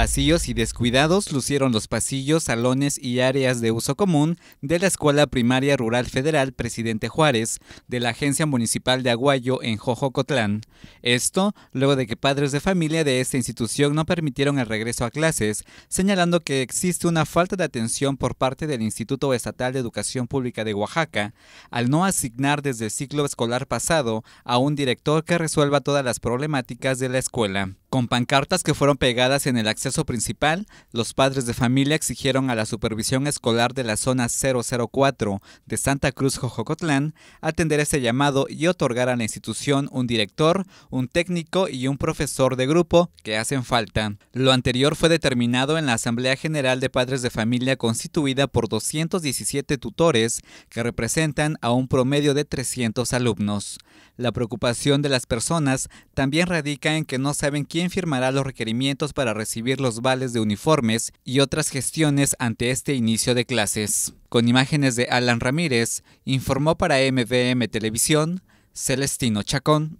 Vacíos y descuidados lucieron los pasillos, salones y áreas de uso común de la Escuela Primaria Rural Federal Presidente Juárez de la Agencia Municipal de Aguayo en Jojocotlán. Esto luego de que padres de familia de esta institución no permitieron el regreso a clases, señalando que existe una falta de atención por parte del Instituto Estatal de Educación Pública de Oaxaca al no asignar desde el ciclo escolar pasado a un director que resuelva todas las problemáticas de la escuela. Con pancartas que fueron pegadas en el acceso principal, los padres de familia exigieron a la Supervisión Escolar de la Zona 004 de Santa Cruz, Jojocotlán, atender ese llamado y otorgar a la institución un director, un técnico y un profesor de grupo que hacen falta. Lo anterior fue determinado en la Asamblea General de Padres de Familia constituida por 217 tutores que representan a un promedio de 300 alumnos. La preocupación de las personas también radica en que no saben quién firmará los requerimientos para recibir los vales de uniformes y otras gestiones ante este inicio de clases. Con imágenes de Alan Ramírez, informó para MVM Televisión Celestino Chacón.